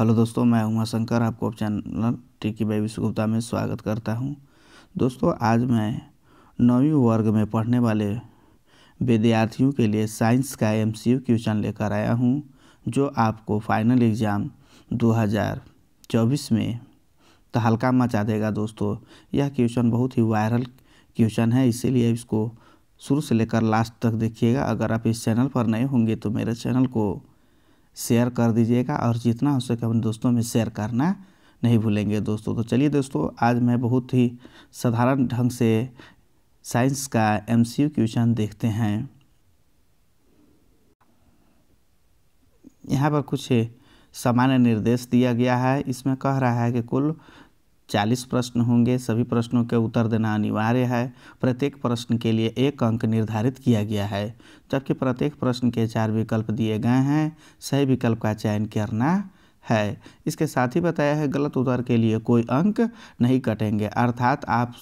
hello दोस्तों मैं उमा शंकर आपको चैनल टिकी बाई विश्वगुप्ता में स्वागत करता हूं दोस्तों आज मैं नौवीं वर्ग में पढ़ने वाले विद्यार्थियों के लिए साइंस का एमसीयू क्वेश्चन लेकर आया हूं जो आपको फाइनल एग्ज़ाम 2024 में तहलका मचा देगा दोस्तों यह क्वेश्चन बहुत ही वायरल क्वेश्चन है इसीलिए इसको शुरू से लेकर लास्ट तक देखिएगा अगर आप इस चैनल पर नए होंगे तो मेरे चैनल को शेयर कर दीजिएगा और जितना हो सके अपने दोस्तों में शेयर करना नहीं भूलेंगे दोस्तों तो चलिए दोस्तों आज मैं बहुत ही साधारण ढंग से साइंस का एमसीयू क्वेश्चन देखते हैं यहाँ पर कुछ सामान्य निर्देश दिया गया है इसमें कह रहा है कि कुल 40 प्रश्न होंगे सभी प्रश्नों के उत्तर देना अनिवार्य है प्रत्येक प्रश्न के लिए एक अंक निर्धारित किया गया है जबकि प्रत्येक प्रश्न के चार विकल्प दिए गए हैं सही विकल्प का चयन करना है इसके साथ ही बताया है गलत उत्तर के लिए कोई अंक नहीं कटेंगे अर्थात आप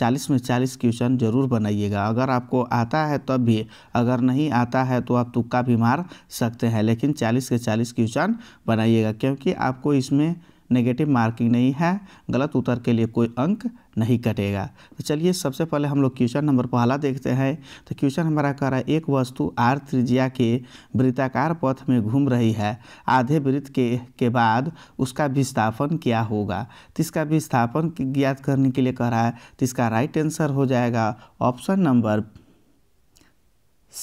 40 में 40 क्वेश्चन जरूर बनाइएगा अगर आपको आता है तब भी अगर नहीं आता है तो आप तुक्का भी मार सकते हैं लेकिन 40 के 40 क्वेश्चन बनाइएगा क्योंकि आपको इसमें नेगेटिव मार्किंग नहीं है गलत उत्तर के लिए कोई अंक नहीं कटेगा तो चलिए सबसे पहले हम लोग क्वेश्चन नंबर पहला देखते हैं तो क्वेश्चन हमारा कह रहा है एक वस्तु आर त्रिज्या के वृत्ताकार पथ में घूम रही है आधे वृत्त के के बाद उसका विस्थापन क्या होगा तो इसका विस्थापन ज्ञात करने के लिए कह रहा है तो इसका राइट आंसर हो जाएगा option number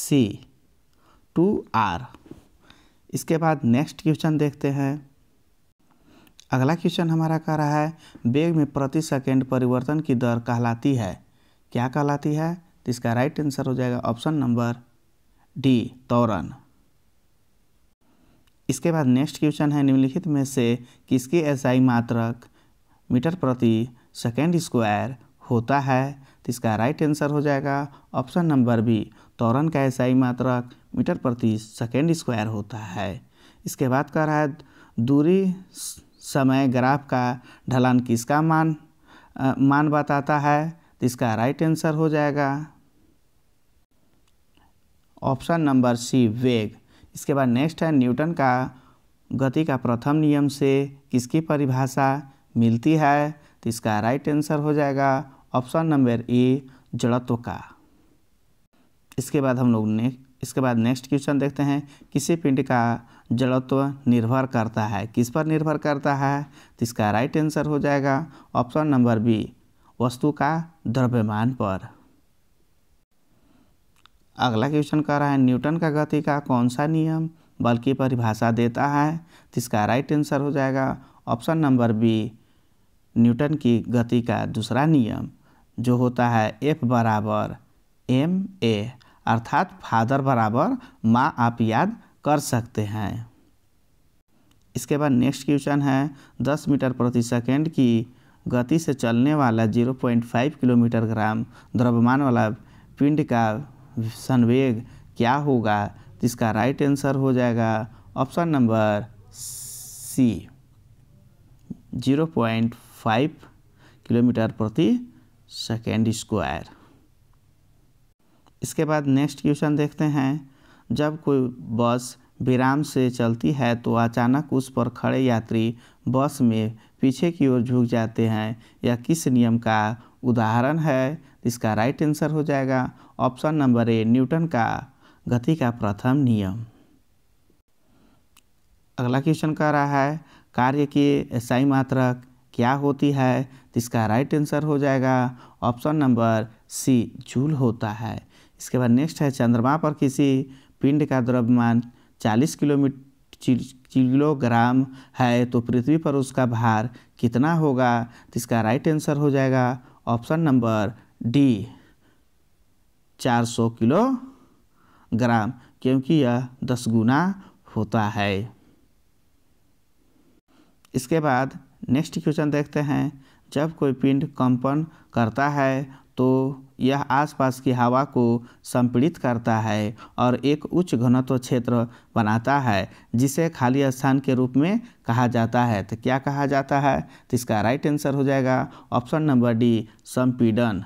C two R इसके बाद नेक्स्ट क्वेश्चन देखते हैं अगला क्वेश्चन हमारा कह रहा है बेग में प्रति सेकेंड परिवर्तन की दर कहलाती है क्या कहलाती है तो इसका राइट आंसर हो जाएगा ऑप्शन नंबर डी तौरन इसके बाद नेक्स्ट क्वेश्चन है निम्नलिखित में से किसके एसआई मात्रक मीटर प्रति सेकेंड स्क्वायर होता है तो इसका राइट आंसर हो जाएगा ऑप्शन नंबर बी तौरन का एसआई मात्रक मीटर प्रति सेकेंड स्क्वायर होता है इसके बाद कह रहा है दूरी समय ग्राफ का ढलान किसका मान आ, मान बताता है तो इसका राइट आंसर हो जाएगा ऑप्शन नंबर सी वेग इसके बाद नेक्स्ट है न्यूटन का गति का प्रथम नियम से किसकी परिभाषा मिलती है तो इसका राइट आंसर हो जाएगा ऑप्शन नंबर ए जड़त्व का इसके बाद हम लोग ने इसके बाद नेक्स्ट क्वेश्चन देखते हैं किसी पिंड का जड़त्व निर्भर करता है किस पर निर्भर करता है तो इसका राइट आंसर हो जाएगा ऑप्शन नंबर बी वस्तु का द्रव्यमान पर अगला क्वेश्चन कह रहा है न्यूटन का गति का कौन सा नियम बल की परिभाषा देता है तो इसका राइट आंसर हो जाएगा ऑप्शन नंबर बी न्यूटन की गति का दूसरा नियम जो होता है एफ बराबर एम ए अर्थात फादर बराबर माँ आप याद कर सकते हैं इसके बाद नेक्स्ट क्वेश्चन है 10 मीटर प्रति सेकेंड की गति से चलने वाला 0.5 किलोमीटर ग्राम द्रव्यमान वाला पिंड का संवेग क्या होगा जिसका राइट आंसर हो जाएगा ऑप्शन नंबर सी 0.5 किलोमीटर प्रति सेकेंड स्क्वायर इसके बाद नेक्स्ट क्वेश्चन देखते हैं जब कोई बस विराम से चलती है तो अचानक उस पर खड़े यात्री बस में पीछे की ओर झुक जाते हैं यह किस नियम का उदाहरण है इसका राइट आंसर हो जाएगा ऑप्शन नंबर ए न्यूटन का गति का प्रथम नियम अगला क्वेश्चन कह रहा है कार्य की एसआई मात्रक क्या होती है इसका राइट आंसर हो जाएगा ऑप्शन नंबर सी जूल होता है इसके बाद नेक्स्ट है चंद्रमा पर किसी पिंड का द्रव्यमान 40 किलोमीटर किलोग्राम है तो पृथ्वी पर उसका भार कितना होगा तो इसका राइट आंसर हो जाएगा ऑप्शन नंबर डी 400 किलोग्राम क्योंकि यह दस गुना होता है इसके बाद नेक्स्ट क्वेश्चन देखते हैं जब कोई पिंड कंपन करता है तो यह आसपास की हवा को संपीड़ित करता है और एक उच्च घनत्व क्षेत्र बनाता है जिसे खाली स्थान के रूप में कहा जाता है तो क्या कहा जाता है तो इसका राइट आंसर हो जाएगा ऑप्शन नंबर डी संपीडन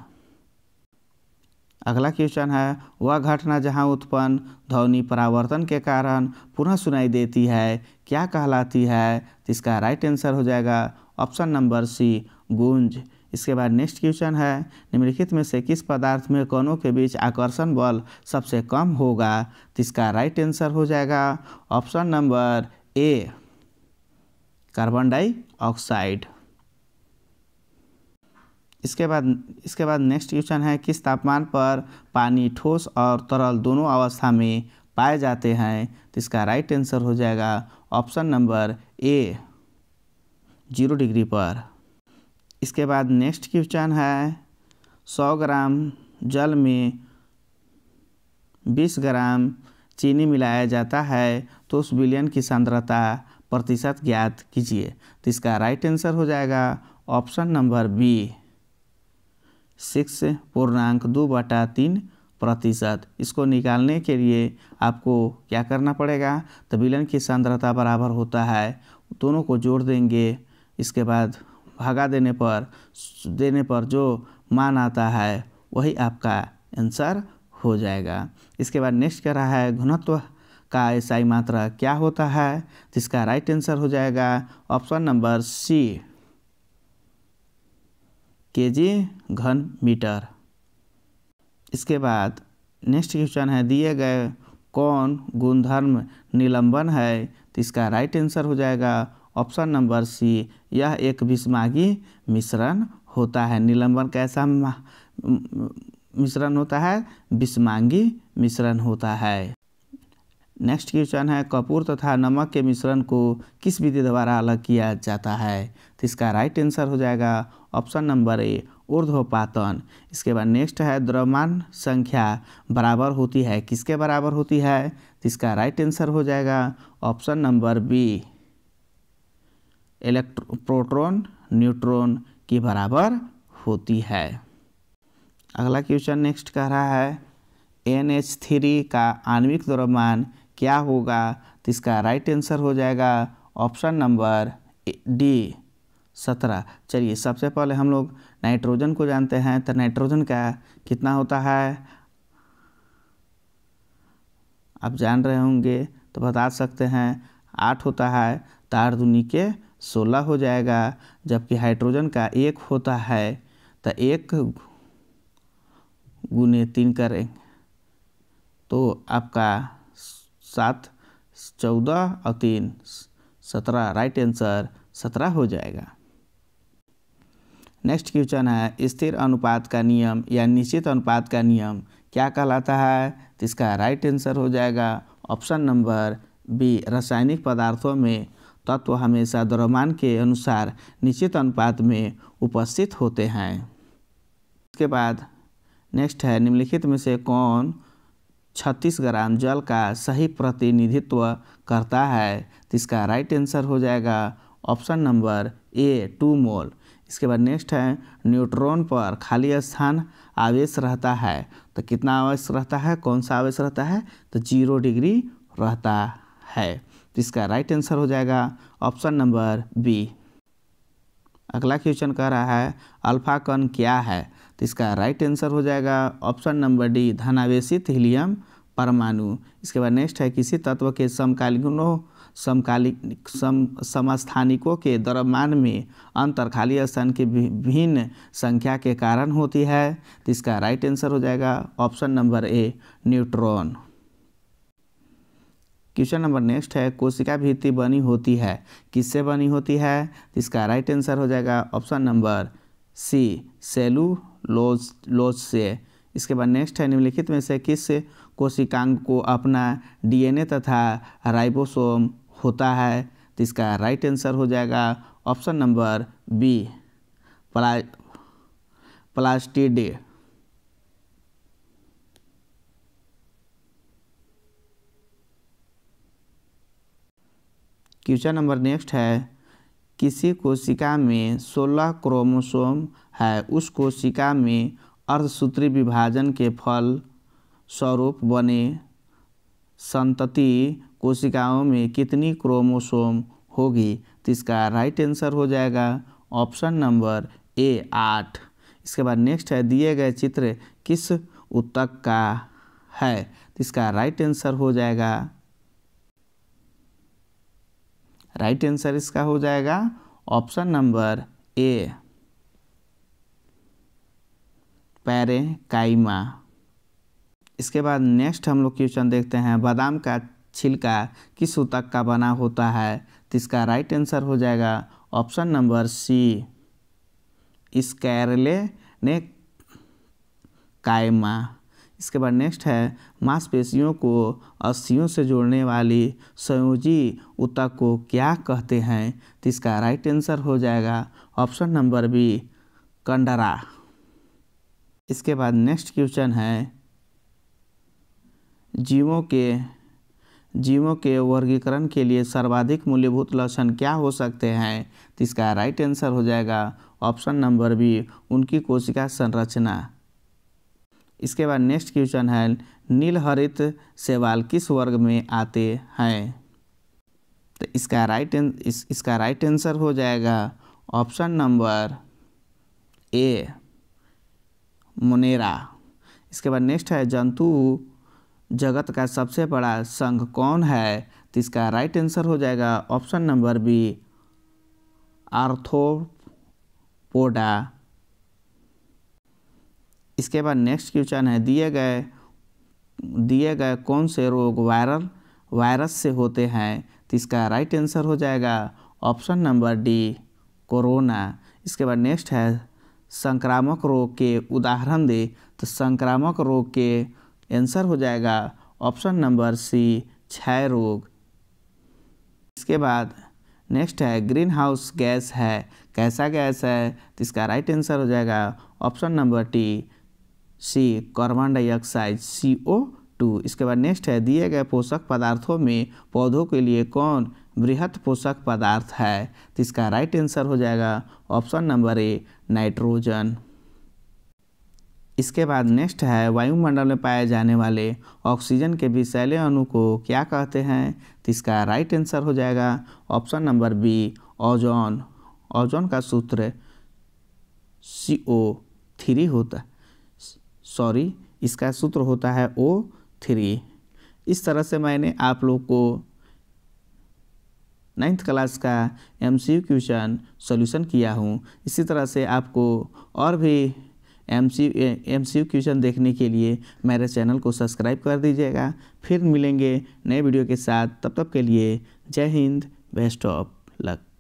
अगला क्वेश्चन है वह घटना जहां उत्पन्न ध्वनि परावर्तन के कारण पुनः सुनाई देती है क्या कहलाती है तो इसका राइट आंसर हो जाएगा ऑप्शन नंबर सी गूंज इसके बाद नेक्स्ट क्वेश्चन है निम्नलिखित में से किस पदार्थ में कणों के बीच आकर्षण बल सबसे कम होगा तो इसका राइट आंसर हो जाएगा option number A carbon dioxide इसके बाद इसके बाद नेक्स्ट क्वेश्चन है किस तापमान पर पानी ठोस और तरल दोनों अवस्था में पाए जाते हैं तो इसका राइट आंसर हो जाएगा option number A zero degree पर इसके बाद नेक्स्ट क्वेश्चन है सौ ग्राम जल में बीस ग्राम चीनी मिलाया जाता है तो उस विलयन की सांद्रता प्रतिशत ज्ञात कीजिए तो इसका राइट आंसर हो जाएगा ऑप्शन नंबर बी सिक्स पूर्णांक दो बटा तीन प्रतिशत इसको निकालने के लिए आपको क्या करना पड़ेगा तो बिलियन की सांद्रता बराबर होता है दोनों को जोड़ देंगे इसके बाद भगा देने पर देने पर जो मान आता है वही आपका आंसर हो जाएगा इसके बाद नेक्स्ट कह रहा है घनत्व का ईसाई मात्रा क्या होता है जिसका राइट आंसर हो जाएगा ऑप्शन नंबर सी के जी घन मीटर इसके बाद नेक्स्ट क्वेश्चन है दिए गए कौन गुणधर्म निलंबन है तो इसका राइट आंसर हो जाएगा ऑप्शन नंबर सी यह एक विषमागी मिश्रण होता है निलंबन कैसा मिश्रण होता है विषमांगी मिश्रण होता है नेक्स्ट क्वेश्चन है कपूर तथा नमक के मिश्रण को किस विधि द्वारा अलग किया जाता है तो इसका राइट आंसर हो जाएगा ऑप्शन नंबर ए ऊर्ध्वपातन इसके बाद नेक्स्ट है द्रव्यमान संख्या बराबर होती है किसके बराबर होती है तो इसका राइट आंसर हो जाएगा option number B electro proton neutron के बराबर होती है अगला क्वेश्चन नेक्स्ट कह रहा है एन एच थ्री का आणविक द्रव्यमान क्या होगा तो इसका राइट आंसर हो जाएगा ऑप्शन नंबर डी सत्रह चलिए सबसे पहले हम लोग नाइट्रोजन को जानते हैं तो नाइट्रोजन का कितना होता है आप जान रहे होंगे तो बता सकते हैं आठ होता है तार दुनी के सोलह हो जाएगा जबकि हाइड्रोजन का एक होता है तो एक गुने तीन करें तो आपका सात चौदह और तीन सत्रह राइट आंसर सत्रह हो जाएगा नेक्स्ट क्वेश्चन है स्थिर अनुपात का नियम या निश्चित अनुपात का नियम क्या कहलाता है तो इसका राइट आंसर हो जाएगा ऑप्शन नंबर बी रासायनिक पदार्थों में तत्व हमेशा द्रव्यमान के अनुसार निश्चित अनुपात में उपस्थित होते हैं इसके बाद नेक्स्ट है निम्नलिखित में से कौन 36 ग्राम जल का सही प्रतिनिधित्व करता है तो इसका राइट आंसर हो जाएगा option number A two mole इसके बाद नेक्स्ट है न्यूट्रॉन पर खाली स्थान आवेश रहता है तो कितना आवेश रहता है कौन सा आवेश रहता है तो जीरो डिग्री रहता है तो इसका राइट आंसर हो जाएगा ऑप्शन नंबर बी अगला क्वेश्चन कह रहा है अल्फा कण क्या है तो इसका राइट आंसर हो जाएगा ऑप्शन नंबर डी धनावेशित हीलियम परमाणु इसके बाद नेक्स्ट है किसी तत्व के समकालीनों समकालिक सम समस्थानिकों के दरमान में अंतर खाली स्थान की विभिन्न संख्या के कारण होती है तो इसका राइट आंसर हो जाएगा option number A neutron question number next है कोशिका भित्ति बनी होती है किससे बनी होती है तो इसका राइट आंसर हो जाएगा option number C cellulose लोज से इसके बाद नेक्स्ट है निम्नलिखित में से किस कोशिकांग को अपना डीएनए तथा राइबोसोम होता है तो इसका राइट आंसर हो जाएगा ऑप्शन नंबर बी प्ला प्लास्टिड क्वेश्चन नंबर नेक्स्ट है किसी कोशिका में सोलह क्रोमोसोम है उस कोशिका में अर्धसूत्री विभाजन के फल स्वरूप बने संतति कोशिकाओं में कितनी क्रोमोसोम होगी तो इसका राइट आंसर हो जाएगा ऑप्शन नंबर ए आठ इसके बाद नेक्स्ट है दिए गए चित्र किस उत्तक का है तो इसका राइट आंसर हो जाएगा राइट right आंसर इसका हो जाएगा ऑप्शन नंबर ए पैरे काइमा इसके बाद नेक्स्ट हम लोग क्वेश्चन देखते हैं बादाम का छिलका किस ऊतक का बना होता है तो इसका राइट आंसर हो जाएगा ऑप्शन नंबर सी इस कैरले ने कायमा इसके बाद नेक्स्ट है मांसपेशियों को अस्थियों से जोड़ने वाली संयोजी उतक को क्या कहते हैं तो इसका राइट आंसर हो जाएगा ऑप्शन नंबर बी कंडरा इसके बाद नेक्स्ट क्वेश्चन है जीवों के जीवों के वर्गीकरण के लिए सर्वाधिक मूल्यभूत लक्षण क्या हो सकते हैं तो इसका राइट आंसर हो जाएगा ऑप्शन नंबर बी उनकी कोशिका संरचना इसके बाद नेक्स्ट क्वेश्चन है नीलहरित सेवाल किस वर्ग में आते हैं तो इसका राइट इस, इसका राइट आंसर हो जाएगा ऑप्शन नंबर ए मुनेरा इसके बाद नेक्स्ट है जंतु जगत का सबसे बड़ा संघ कौन है तो इसका राइट आंसर हो जाएगा ऑप्शन नंबर बी आर्थोपोडा इसके बाद नेक्स्ट क्वेश्चन है दिए गए दिए गए कौन से रोग वायरल वायरस से होते हैं तो इसका राइट आंसर हो जाएगा ऑप्शन नंबर डी कोरोना इसके बाद नेक्स्ट है संक्रामक रोग के उदाहरण दे तो संक्रामक रोग के आंसर हो जाएगा ऑप्शन नंबर सी क्षय रोग इसके बाद नेक्स्ट है ग्रीन हाउस गैस है कैसा गैस है तो इसका राइट आंसर हो जाएगा option number T C carbon dioxide C O two इसके बाद नेक्स्ट है दिए गए पोषक पदार्थों में पौधों के लिए कौन वृहत पोषक पदार्थ है तो इसका राइट आंसर हो जाएगा ऑप्शन नंबर ए नाइट्रोजन इसके बाद नेक्स्ट है वायुमंडल में पाए जाने वाले ऑक्सीजन के विषैले अणु को क्या कहते हैं तो इसका राइट आंसर हो जाएगा option number B ozone ozone का सूत्र सी ओ थ्री होता है सॉरी इसका सूत्र होता है ओ थ्री इस तरह से मैंने आप लोग को नाइन्थ क्लास का एम सी क्वेश्चन सोल्यूशन किया हूँ इसी तरह से आपको और भी M C M C question देखने के लिए मेरे चैनल को सब्सक्राइब कर दीजिएगा फिर मिलेंगे नए वीडियो के साथ तब तक के लिए जय हिंद बेस्ट ऑफ लक